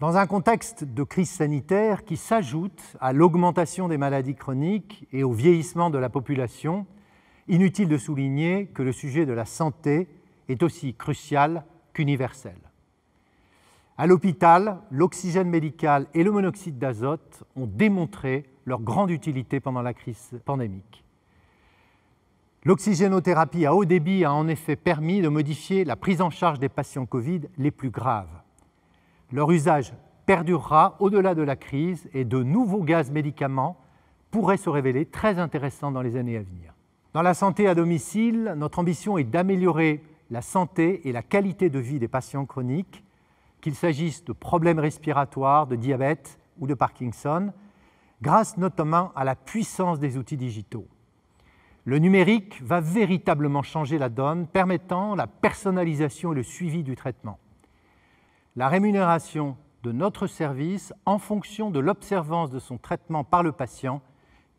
Dans un contexte de crise sanitaire qui s'ajoute à l'augmentation des maladies chroniques et au vieillissement de la population, inutile de souligner que le sujet de la santé est aussi crucial qu'universel. À l'hôpital, l'oxygène médical et le monoxyde d'azote ont démontré leur grande utilité pendant la crise pandémique. L'oxygénothérapie à haut débit a en effet permis de modifier la prise en charge des patients Covid les plus graves. Leur usage perdurera au-delà de la crise et de nouveaux gaz médicaments pourraient se révéler très intéressants dans les années à venir. Dans la santé à domicile, notre ambition est d'améliorer la santé et la qualité de vie des patients chroniques, qu'il s'agisse de problèmes respiratoires, de diabète ou de Parkinson, grâce notamment à la puissance des outils digitaux. Le numérique va véritablement changer la donne, permettant la personnalisation et le suivi du traitement la rémunération de notre service en fonction de l'observance de son traitement par le patient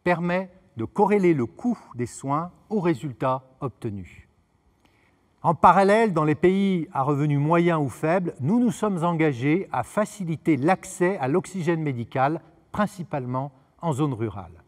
permet de corréler le coût des soins aux résultats obtenus. En parallèle, dans les pays à revenus moyens ou faibles, nous nous sommes engagés à faciliter l'accès à l'oxygène médical, principalement en zone rurale.